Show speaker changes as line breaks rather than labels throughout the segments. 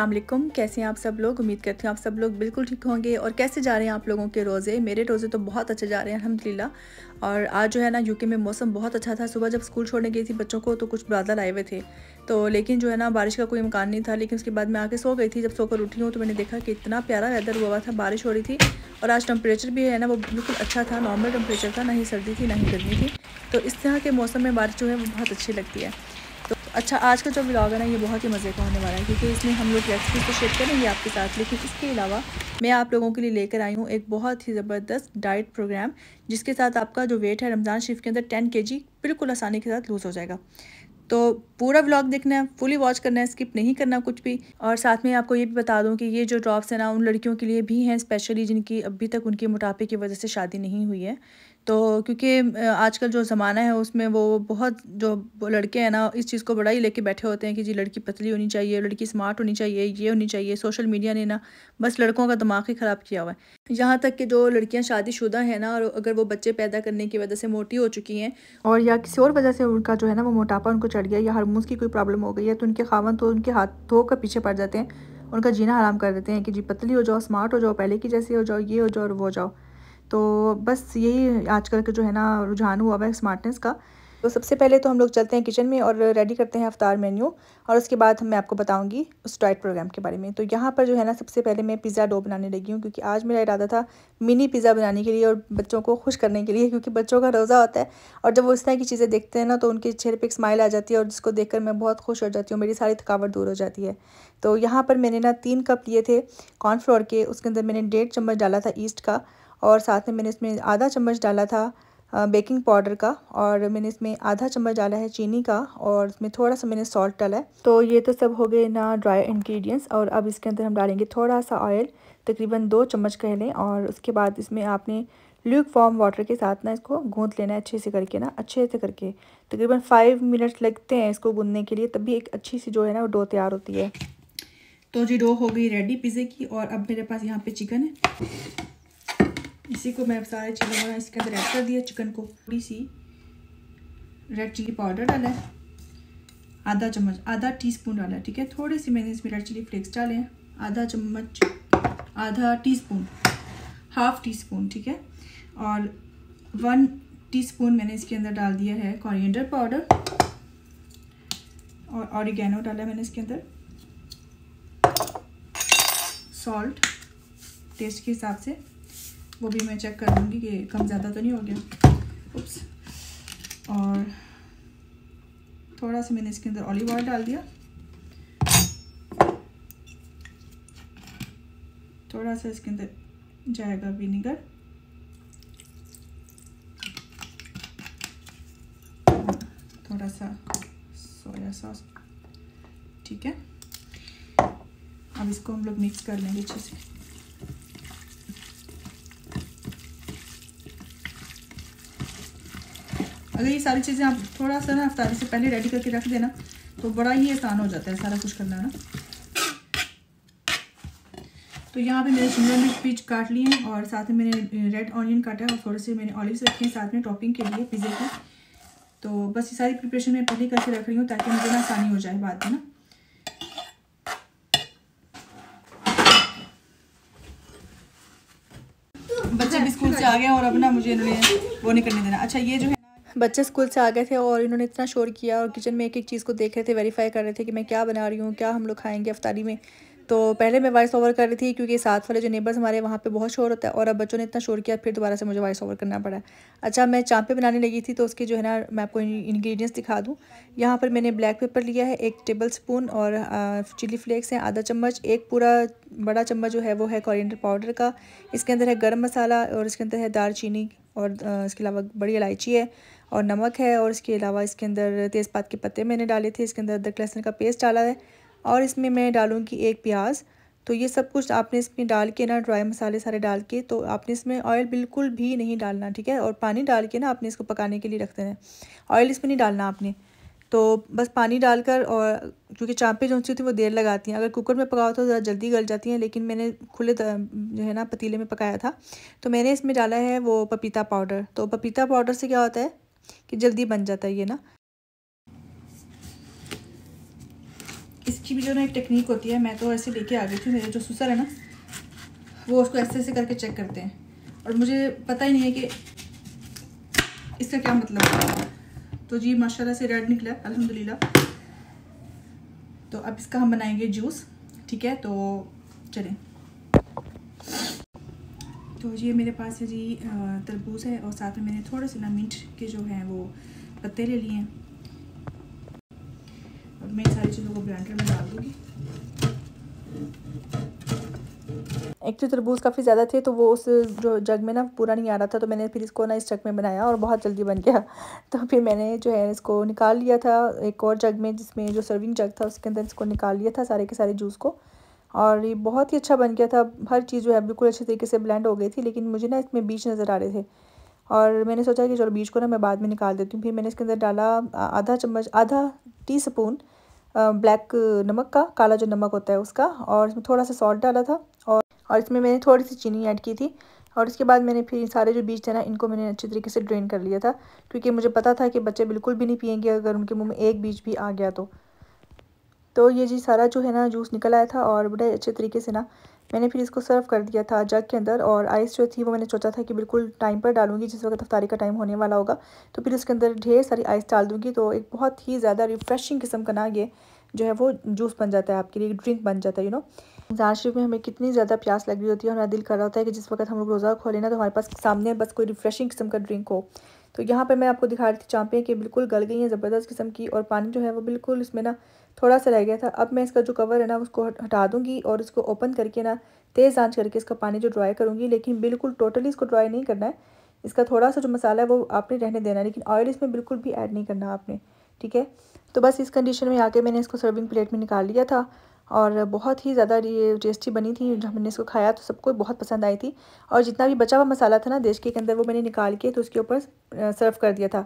असलम कैसे हैं आप सब लोग उम्मीद करती हूँ आप सब लोग बिल्कुल ठीक होंगे और कैसे जा रहे हैं आप लोगों के रोज़े मेरे रोज़े तो बहुत अच्छे जा रहे हैं अलहमदिल्ला और आज जो है ना यूके में मौसम बहुत अच्छा था सुबह जब स्कूल छोड़ने गई थी बच्चों को तो कुछ बादल आए हुए थे तो लेकिन जो है ना बारिश का कोई इम्कान नहीं था लेकिन उसके बाद मैं आके सो गई थी जब सोकर उठी हूँ तो मैंने देखा कि इतना प्यारा वेदर हुआ था बारिश हो रही थी और आज टेम्परेचर भी है ना वो बिल्कुल अच्छा था नॉर्मल टेम्परेचर था ना ही सर्दी थी ना ही गर्मी थी तो इस तरह के मौसम में बारिश जो है वो बहुत अच्छी लगती है अच्छा आज का जो ब्लॉग है ना ये बहुत ही मज़े का होने वाला है क्योंकि इसमें हम लोग रेसिपी को शेयर करेंगे आपके साथ लेकिन इसके अलावा मैं आप लोगों के लिए लेकर आई हूँ एक बहुत ही ज़बरदस्त डाइट प्रोग्राम जिसके साथ आपका जो वेट है रमज़ान शरीफ के अंदर टेन के बिल्कुल आसानी के साथ लूज़ हो जाएगा तो पूरा व्लॉग देखना है फुली वॉच करना है स्किप नहीं करना कुछ भी और साथ में आपको ये भी बता दूं कि ये जो ड्रॉप्स हैं ना उन लड़कियों के लिए भी हैं स्पेशली जिनकी अभी तक उनके मोटापे की वजह से शादी नहीं हुई है तो क्योंकि आजकल जो ज़माना है उसमें वो बहुत जो लड़के हैं ना इस चीज़ को बड़ा ही लेके बैठे होते हैं कि जी लड़की पतली होनी चाहिए लड़की स्मार्ट होनी चाहिए ये होनी चाहिए सोशल मीडिया ने ना बस लड़कों का दिमाग ही ख़राब किया हुआ है यहाँ तक कि जो लड़कियाँ शादीशुदा हैं ना और अगर वो बच्चे पैदा करने की वजह से मोटी हो चुकी हैं और या किसी और वजह से उनका जो है ना वो मोटापा उनको चढ़ गया या हारमोन्स की कोई प्रॉब्लम हो गई है तो उनके खावन तो उनके हाथ धो कर पीछे पड़ जाते हैं उनका जीना हराम कर देते हैं कि जी पतली हो जाओ स्मार्ट हो जाओ पहले की जैसी हो जाओ ये हो जाओ और वो जाओ तो बस यही आजकल का जो है ना रुझान हुआ है स्मार्टनेस का तो सबसे पहले तो हम लोग चलते हैं किचन में और रेडी करते हैं अफ्तार मेन्यू और उसके बाद मैं आपको बताऊंगी उस डाइट प्रोग्राम के बारे में तो यहाँ पर जो है ना सबसे पहले मैं पिज़्ज़ा डो बनाने लगी हूँ क्योंकि आज मेरा इरादा था मिनी पिज़्ज़ा बनाने के लिए और बच्चों को खुश करने के लिए क्योंकि बच्चों का रोज़ा होता है और जब वो इस तरह की चीज़ें देखते हैं ना तो उनके चेहरे पर एक स्माइल आ जाती है और जिसको देख मैं बहुत खुश हो जाती हूँ मेरी सारी थकावट दूर हो जाती है तो यहाँ पर मैंने ना तीन कप लिए थे कॉर्नफ्लोर के उसके अंदर मैंने डेढ़ चम्मच डाला था ईस्ट का और साथ में मैंने इसमें आधा चम्मच डाला था बेकिंग पाउडर का और मैंने इसमें आधा चम्मच डाला है चीनी का और इसमें थोड़ा सा मैंने सॉल्ट डाला है तो ये तो सब हो गए ना ड्राई इंग्रेडिएंट्स और अब इसके अंदर हम डालेंगे थोड़ा सा ऑयल तकरीबन दो चम्मच कह लें और उसके बाद इसमें आपने ल्यूक फॉर्म वाटर के साथ ना इसको गूँध लेना है अच्छे से करके ना अच्छे से करके तकरीबन फाइव मिनट लगते हैं इसको गूँधने के लिए तभी एक अच्छी सी जो है ना वो डो तैयार होती है तो जी डो हो गई रेडी पिज़्ज़े की और अब मेरे पास यहाँ पे चिकन है इसी को मैं सारे चिकन बना इसके अंदर ऐड कर दिया चिकन को थोड़ी सी रेड चिली पाउडर डाला है आधा चम्मच आधा टीस्पून डाला है ठीक है थोड़ी सी मैंने इसमें रेड चिली फ्लेक्स डाले हैं आधा चम्मच आधा टीस्पून हाफ टी स्पून ठीक है और वन टीस्पून मैंने इसके अंदर डाल दिया है कॉरियडर पाउडर और ऑरिगेनो डाला मैंने इसके अंदर सॉल्ट टेस्ट के हिसाब से वो भी मैं चेक कर लूँगी कि कम ज़्यादा तो नहीं हो गया उप्स और थोड़ा सा मैंने इसके अंदर ऑलिव ऑयल डाल दिया थोड़ा सा इसके अंदर जाएगा विनीगर थोड़ा सा सोया सॉस ठीक है अब इसको हम लोग मिक्स कर लेंगे अच्छे से अगर ये सारी चीज़ें आप थोड़ा सा ना अफ्तारी से पहले रेडी करके रख देना तो बड़ा ही आसान हो जाता है सारा कुछ करना ना तो यहाँ पे मैंने शिमला मिर्च पीच काट लिए हैं और साथ में मैंने रेड ऑनियन काटा है और थोड़े से मैंने ऑलिव्स रखे हैं साथ में टॉपिंग के लिए पिज़्ज़े की तो बस ये सारी प्रिपरेशन मैं पहले करके रख रही हूँ ताकि मुझे ना आसानी हो जाए बाद में ना बच्चा भी स्कूल से आ गया और अब ना मुझे इन्होंने वो नहीं करने देना अच्छा ये जो है बच्चे स्कूल से आ गए थे और इन्होंने इतना शोर किया और किचन में एक एक चीज़ को देख रहे थे वेरीफाई कर रहे थे कि मैं क्या बना रही हूँ क्या हम लोग खाएँगे अफ्तारी में तो पहले मैं वॉइस ओवर कर रही थी क्योंकि साथ वाले जो नेबर्स हमारे वहाँ पे बहुत शोर होता है और अब बच्चों ने इतना शोर किया फिर दोबारा से मुझे वॉइस ओवर करना पड़ा अच्छा मैं चाँपे बनाने लगी थी तो उसके जो है ना मैं आपको इंग्रेडिएंट्स दिखा दूँ यहाँ पर मैंने ब्लैक पेपर लिया है एक टेबल स्पून और चिली फ्लेक्स हैं आधा चम्मच एक पूरा बड़ा चम्मच जो है वो है कॉरियडर पाउडर का इसके अंदर है गर्म मसाला और इसके अंदर है दार चीनी और इसके अलावा बड़ी इलायची है और नमक है और इसके अलावा इसके अंदर तेज़पात के पत्ते मैंने डाले थे इसके अंदर अदरक लहसुन का पेस्ट डाला है और इसमें मैं डालूँगी एक प्याज तो ये सब कुछ आपने इसमें डाल के ना ड्राई मसाले सारे डाल के तो आपने इसमें ऑयल बिल्कुल भी नहीं डालना ठीक है और पानी डाल के ना आपने इसको पकाने के लिए रख देना ऑयल इसमें नहीं डालना आपने तो बस पानी डालकर और क्योंकि चाँपे जो होती थी वो देर लगाती हैं अगर कुकर में पकाओ तो ज़रा जल्दी गल जाती हैं लेकिन मैंने खुले जो है ना पतीले में पकाया था तो मैंने इसमें डाला है वो पपीता पाउडर तो पपीता पाउडर से क्या होता है कि जल्दी बन जाता है ये ना इसकी भी जो ना एक टेक्निक होती है मैं तो ऐसे लेके आ गई थी मेरे जो सुसर है ना वो उसको ऐसे ऐसे करके चेक करते हैं और मुझे पता ही नहीं है कि इसका क्या मतलब है तो जी माशाल्लाह से रेड निकला अल्हम्दुलिल्लाह तो अब इसका हम बनाएंगे जूस ठीक है तो चलें तो ये मेरे पास है जी तरबूज है और साथ में मैंने थोड़े से ना मिंट के जो हैं वो पत्ते ले लिए हैं अब मैं सारी चीज़ों को ब्लेंडर में डाल दूँगी एक तो तरबूज काफ़ी ज़्यादा थे तो वो उस जो जग में ना पूरा नहीं आ रहा था तो मैंने फिर इसको ना इस जग में बनाया और बहुत जल्दी बन गया तो फिर मैंने जो है इसको निकाल लिया था एक और जग में जिसमें जो सर्विंग जग था उसके अंदर इसको निकाल लिया था सारे के सारे जूस को और ये बहुत ही अच्छा बन गया था हर चीज़ जो है बिल्कुल अच्छे तरीके से ब्लेंड हो गई थी लेकिन मुझे ना इसमें बीज नज़र आ रहे थे और मैंने सोचा कि चलो बीज को ना मैं बाद में निकाल देती हूँ फिर मैंने इसके अंदर डाला आधा चम्मच आधा टी स्पून ब्लैक नमक का काला जो नमक होता है उसका और इसमें थोड़ा सा सॉल्ट डाला था और और इसमें मैंने थोड़ी सी चीनी ऐड की थी और इसके बाद मैंने फिर सारे जो बीज थे ना इनको मैंने अच्छे तरीके से ड्रेन कर लिया था क्योंकि मुझे पता था कि बच्चे बिल्कुल भी नहीं पियेंगे अगर उनके मुंह में एक बीज भी आ गया तो तो ये जी सारा जो है ना जूस निकल आया था और बड़े अच्छे तरीके से ना मैंने फिर इसको सर्व कर दिया था जग के अंदर और आइस जो थी वो मैंने सोचा था कि बिल्कुल टाइम पर डालूंगी जिस वक्त अफ्तारी का टाइम होने वाला होगा तो फिर उसके अंदर ढेर सारी आइस डाल दूंगी तो एक बहुत ही ज़्यादा रिफ्रेशिंग किस्म का ना ये जो है वो जूस बन जाता है आपके लिए ड्रिंक बन जाता है यू नो रमज़ान शरीफ में हमें कितनी ज़्यादा प्यास लग रही होती है हमारा दिल कर रहा होता है कि जिस वक्त हम लोग रोज़ा खोले ना तो हमारे पास सामने बस कोई रिफ्रेशिंग किस्म का ड्रिंक हो तो यहाँ पर मैं आपको दिखा रही थी चाँपें कि बिल्कुल गल गई हैं ज़बरदस्त किस्म की और पानी जो है वो बिल्कुल इसमें ना थोड़ा सा रह गया था अब मैं इसका जो कवर है ना उसको हटा दूंगी और इसको ओपन करके ना तेज़ आंच करके इसका पानी जो ड्राई करूंगी लेकिन बिल्कुल टोटली इसको ड्राई नहीं करना है इसका थोड़ा सा जो मसाला है वो आपने रहने देना है लेकिन ऑयल इसमें बिल्कुल भी ऐड नहीं करना आपने ठीक है तो बस इस कंडीशन में आके मैंने इसको सर्विंग प्लेट में निकाल लिया था और बहुत ही ज़्यादा ये टेस्टी बनी थी जब हमने इसको खाया तो सबको बहुत पसंद आई थी और जितना भी बचा हुआ मसाला था ना देश के अंदर वो मैंने निकाल के तो उसके ऊपर सर्व कर दिया था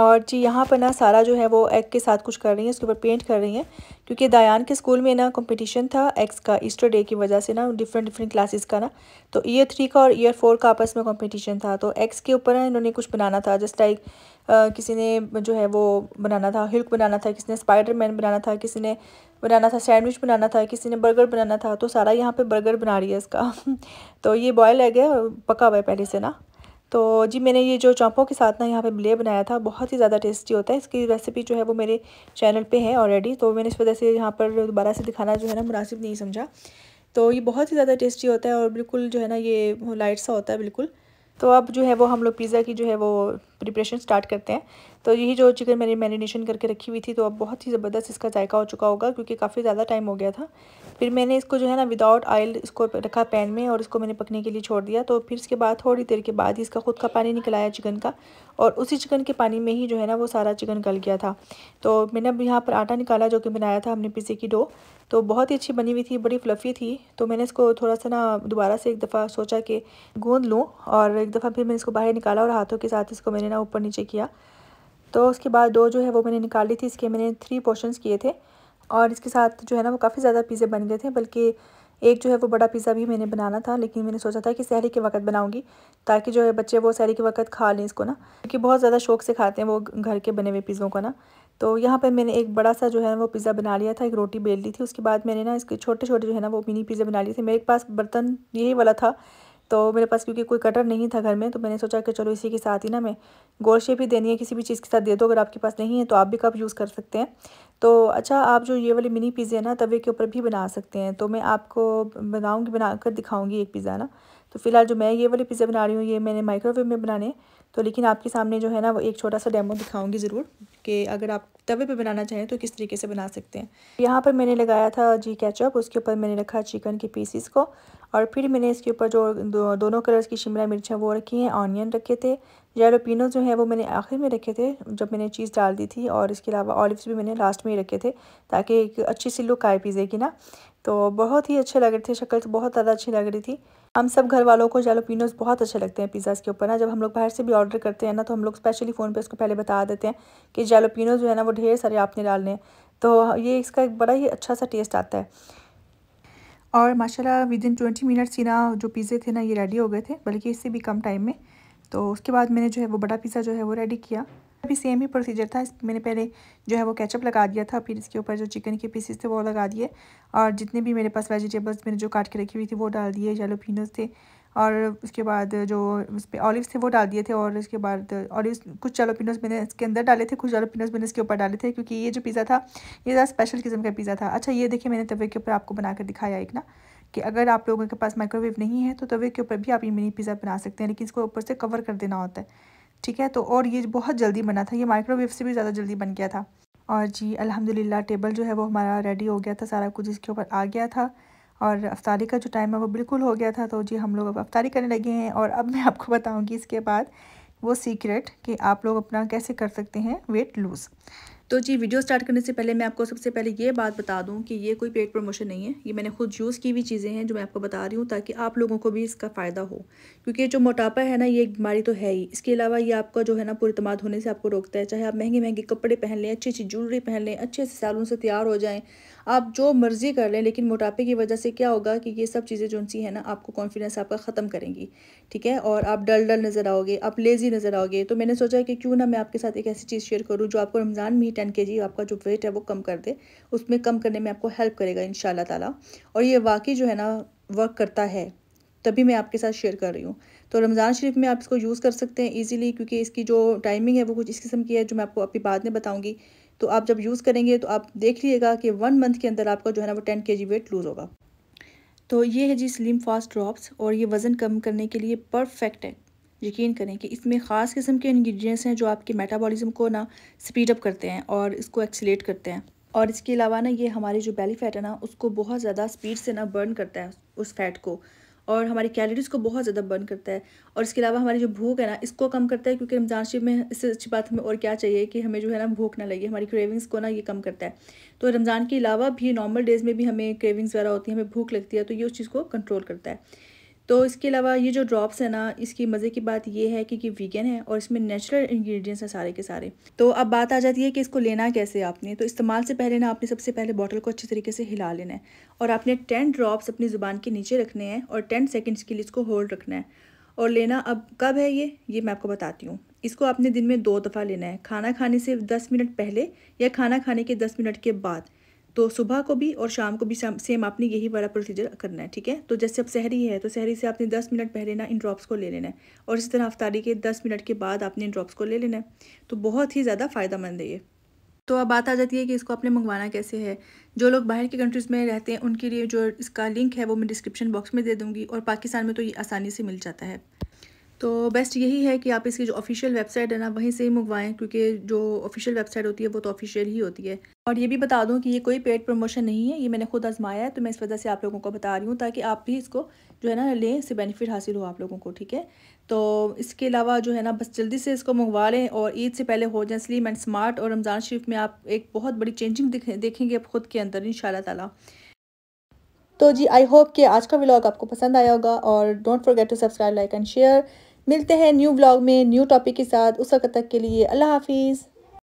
और जी यहाँ पर ना सारा जो है वो एग के साथ कुछ कर रही है उसके ऊपर पेंट कर रही हैं क्योंकि दयान के स्कूल में ना कंपटीशन था एग्स का ईस्टर डे की वजह से ना डिफरेंट डिफरेंट क्लासेस का ना तो ईयर थ्री का और ईयर फोर का आपस में कंपटीशन था तो एग्स के ऊपर ना इन्होंने कुछ बनाना था जस्ट लाइक किसी ने जो है वो बनाना था हिल्क बनाना था किसी ने स्पाइडर मैन बनाना था किसी ने बनाना था सैंडविच बनाना था किसी ने बर्गर बनाना था तो सारा यहाँ पे बर्गर बना रही है इसका तो ये बॉयल है गया पका हुआ है पहले से ना तो जी मैंने ये जो चौंपों के साथ ना यहाँ पे बिले बनाया था बहुत ही ज़्यादा टेस्टी होता है इसकी रेसिपी जो है वो मेरे चैनल पे है ऑलरेडी तो मैंने इस वजह से यहाँ पर दोबारा से दिखाना जो है ना मुनासिब नहीं समझा तो ये बहुत ही ज़्यादा टेस्टी होता है और बिल्कुल जो है ना ये लाइट सा होता है बिल्कुल तो अब जो है वो हम लोग पिज़्ज़ा की जो है वो प्रिपरेशन स्टार्ट करते हैं तो यही जो चिकन मैंने मैरिनेशन करके रखी हुई थी तो अब बहुत ही ज़बरदस्त इसका जायका हो चुका होगा क्योंकि काफ़ी ज़्यादा टाइम हो गया था फिर मैंने इसको जो है ना विदाउट ऑयल इसको रखा पैन में और इसको मैंने पकने के लिए छोड़ दिया तो फिर इसके बाद थोड़ी देर के बाद ही इसका खुद का पानी निकल आया चिकन का और उसी चिकन के पानी में ही जो है ना वो सारा चिकन गल गया था तो मैंने अब यहाँ पर आटा निकाला जो कि बनाया था हमने पिज़्ज़े की डो तो बहुत ही अच्छी बनी हुई थी बड़ी फ्लफ़ी थी तो मैंने इसको थोड़ा सा ना दोबारा से एक दफ़ा सोचा कि गूँध लूँ और एक दफ़ा फिर मैंने इसको बाहर निकाला और हाथों के साथ इसको मैंने ना ऊपर नीचे किया तो उसके बाद दो जो है वो मैंने निकाली थी इसके मैंने थ्री पोर्शंस किए थे और इसके साथ जो है ना वो काफ़ी ज़्यादा पिज़्ज़े बन गए थे बल्कि एक जो है वो बड़ा पिज़्ज़ा भी मैंने बनाना था लेकिन मैंने सोचा था कि सहरी के वक्त बनाऊंगी ताकि जो है बच्चे वो सहरी के वक्त खा लें इसको ना क्योंकि बहुत ज़्यादा शौक से खाते हैं वो घर के बने हुए पिज़्ज़ों को ना तो यहाँ पर मैंने एक बड़ा सा जो है वो पिज़्ज़ा बना लिया था एक रोटी बेल ली थी उसके बाद मैंने ना इसके छोटे छोटे जो है ना वो मिनी पिज़्ज़ा बना लिए थे मेरे पास बर्तन यही वाला था तो मेरे पास क्योंकि कोई कटर नहीं था घर में तो मैंने सोचा कि चलो इसी के साथ ही ना मैं गोल शेप ही देनी है किसी भी चीज़ के साथ दे दो अगर आपके पास नहीं है तो आप भी कप यूज़ कर सकते हैं तो अच्छा आप जो ये वाले मिनी पिज़्ज़े हैं ना तवे के ऊपर भी बना सकते हैं तो मैं आपको बनाऊँगी बना कर दिखाऊँगी एक पिज़्ज़ा ना तो फिलहाल जो मैं ये वाले पिज़्ज़ा बना रही हूँ ये मैंने माइक्रोवेव में बनाने तो लेकिन आपके सामने जो है ना वो एक छोटा सा डेमो दिखाऊँगी ज़रूर कि अगर आप तवे पे बनाना चाहें तो किस तरीके से बना सकते हैं यहाँ पर मैंने लगाया था जी कैचअप उसके ऊपर मैंने रखा चिकन के पीसीस को और फिर मैंने इसके ऊपर जो दो, दोनों कलर्स की शिमला मिर्चें वो रखी हैं ऑनियन रखे थे जेरोपिनो जो है वो मैंने आखिर में रखे थे जब मैंने चीज़ डाल दी थी और इसके अलावा ऑलिवस भी मैंने लास्ट में ही रखे थे ताकि एक अच्छी सी लुक आए पिज़्ज़े की ना तो बहुत ही अच्छे लग रहे थे शक्ल तो बहुत ज़्यादा अच्छी लग रही थी हम सब घर वालों को जेलोपिनोज बहुत अच्छे लगते हैं पिज़्ज़ाज के ऊपर ना जब हम लोग बाहर से भी ऑर्डर करते हैं ना तो हम लोग स्पेशली फ़ोन पे उसको पहले बता देते हैं कि जेलोपिनोज जो है ना वो ढेर सारे आपने डालने तो ये इसका एक बड़ा ही अच्छा सा टेस्ट आता है और माशाल्लाह विद इन ट्वेंटी मिनट्स ही ना जो पिज़्ज़े थे ना ये रेडी हो गए थे बल्कि इससे भी कम टाइम में तो उसके बाद मैंने जो है वो बड़ा पिज़्ज़ा जो है वो रेडी किया भी सेम ही प्रोसीजर था मैंने पहले जो है वो कैचअप लगा दिया था फिर इसके ऊपर जो चिकन के पीसेस थे वो लगा दिए और जितने भी मेरे पास वेजिटेबल्स मैंने जो काट के रखी हुई थी वो डाल दिए जलोपिनोज थे और उसके बाद जो उस पर ऑलिव थे वो डाल दिए थे और उसके बाद ऑलिव कुछ जलोपिनोज मैंने इसके अंदर डाले थे कुछ जलोपिनोज मैंने इसके ऊपर डाले थे क्योंकि ये जो पिज़्ज़ा था ये ज़्यादा स्पेशल किस्म का पिज़्ज़ा था अच्छा ये देखिए मैंने तवे के ऊपर आपको बनाकर दिखाया एक ना कि अगर आप लोगों के पास माइक्रोवेव नहीं है तो तवे के ऊपर भी आप ये मिनी पिज़्ज़ा बना सकते हैं लेकिन इसको ऊपर से कवर कर देना होता है ठीक है तो और ये बहुत जल्दी बना था ये माइक्रोवेव से भी ज़्यादा जल्दी बन गया था और जी अल्हम्दुलिल्लाह टेबल जो है वो हमारा रेडी हो गया था सारा कुछ इसके ऊपर आ गया था और अफ्तारी का जो टाइम है वो बिल्कुल हो गया था तो जी हम लोग अब अफ्तारी करने लगे हैं और अब मैं आपको बताऊँगी इसके बाद वो सीक्रेट कि आप लोग अपना कैसे कर सकते हैं वेट लूज़ तो जी वीडियो स्टार्ट करने से पहले मैं आपको सबसे पहले ये बात बता दूं कि ये कोई पेड प्रमोशन नहीं है ये मैंने खुद यूज़ की हुई चीज़ें हैं जो मैं आपको बता रही हूँ ताकि आप लोगों को भी इसका फ़ायदा हो क्योंकि जो मोटापा है ना ये एक बीमारी तो है ही इसके अलावा ये आपका जो है ना पुरतमाद होने से आपको रोकता है चाहे आप महंगे महंगे कपड़े पहन लें अच्छी अच्छी ज्वेलरी पहन लें अच्छे से सालों से तैयार हो जाएँ आप जो मर्ज़ी कर लें लेकिन मोटापे की वजह से क्या होगा कि ये सब चीज़ें जो सी हैं ना आपको कॉन्फिडेंस आपका ख़त्म करेंगी ठीक है और आप डल डल नज़र आओगे आप लेज़ी नज़र आओगे तो मैंने सोचा कि क्यों ना मैं आपके साथ एक ऐसी चीज़ शेयर करूँ जो आपको रमज़ान में ही टेन के जी आपका जो वेट है वो कम कर दे उसमें कम करने में आपको हेल्प करेगा इन ताला और ये वाकई जो है ना वर्क करता है तभी मैं आपके साथ शेयर कर रही हूँ तो रमज़ान शरीफ में आप इसको यूज़ कर सकते हैं इजीली क्योंकि इसकी जो टाइमिंग है वो कुछ इस किस्म की है जो मैं आपको अपनी बाद में बताऊँगी तो आप जब यूज़ करेंगे तो आप देख लीजिएगा कि वन मंथ के अंदर आपका जो है ना वो टेन के जी वेट लूज़ होगा तो ये है जी स्लिम फास्ट ड्रॉप्स और ये वज़न कम करने के लिए परफेक्ट है यकीन करें कि इसमें ख़ास किस्म के इंग्रेडिएंट्स हैं जो आपके मेटाबॉलिज्म को ना स्पीड अप करते हैं और इसको एक्सीलेट करते हैं और इसके अलावा ना ये हमारी जो बेली फैट है ना उसको बहुत ज़्यादा स्पीड से ना बर्न करता है उस फैट को और हमारी कैलोरीज़ को बहुत ज़्यादा बर्न करता है और इसके अलावा हमारी जो भूख है ना इसको कम करता है क्योंकि रमज़ान शरीफ में इससे अच्छी बात हमें और क्या चाहिए कि हमें जो है ना भूख ना लगे हमारी क्रेविंग्स को ना ये कम करता है तो रमज़ान के अलावा भी नॉर्मल डेज़ में भी हमें क्रेविंग्स वगैरह होती है हमें भूख लगती है तो ये उस चीज़ को कंट्रोल करता है तो इसके अलावा ये जो ड्रॉप्स है ना इसकी मज़े की बात ये है कि ये वीगन है और इसमें नेचुरल इंग्रेडिएंट्स हैं सारे के सारे तो अब बात आ जाती है कि इसको लेना कैसे आपने तो इस्तेमाल से पहले ना आपने सबसे पहले बॉटल को अच्छे तरीके से हिला लेना है और आपने टेन ड्रॉप्स अपनी ज़ुबान के नीचे रखने हैं और टेन सेकेंड्स के लिए इसको होल्ड रखना है और लेना अब कब है ये ये मैं आपको बताती हूँ इसको आपने दिन में दो दफ़ा लेना है खाना खाने से दस मिनट पहले या खाना खाने के दस मिनट के बाद तो सुबह को भी और शाम को भी सेम आपने यही वाला प्रोसीजर करना है ठीक है तो जैसे अब सहरी है तो सहरी से आपने 10 मिनट पहले ना इन ड्रॉप्स को ले लेना है और इसी तरह अफ्तारी के 10 मिनट के बाद आपने इन ड्रॉप्स को ले लेना है तो बहुत ही ज़्यादा फ़ायदेमंद है ये तो अब बात आ जाती है कि इसको आपने मंगवाना कैसे है जो लोग बाहर की कंट्रीज़ में रहते हैं उनके लिए जो इसका लिंक है वो मैं डिस्क्रिप्शन बॉक्स में दे दूँगी और पाकिस्तान में तो ये आसानी से मिल जाता है तो बेस्ट यही है कि आप इसकी जो ऑफिशियल वेबसाइट है ना वहीं से ही मंगवाएं क्योंकि जो ऑफिशियल वेबसाइट होती है वो तो ऑफिशियल ही होती है और ये भी बता दूं कि ये कोई पेड प्रमोशन नहीं है ये मैंने खुद आजमाया है तो मैं इस वजह से आप लोगों को बता रही हूँ ताकि आप भी इसको जो है ना लें इससे बेनिफिट हासिल हो आप लोगों को ठीक है तो इसके अलावा जो है ना बस जल्दी से इसको मंगवा लें और ईद से पहले हो जाए स्लीम एंड स्मार्ट और रमज़ान शरीफ में आप एक बहुत बड़ी चेंजिंग देखेंगे खुद के अंदर इन ताला तो जी आई होप कि आज का व्लॉग आपको पसंद आया होगा और don't forget to subscribe like and share मिलते हैं न्यू ब्लॉग में न्यू टॉपिक के साथ उस वक्त तक के लिए अल्लाह हाफिज़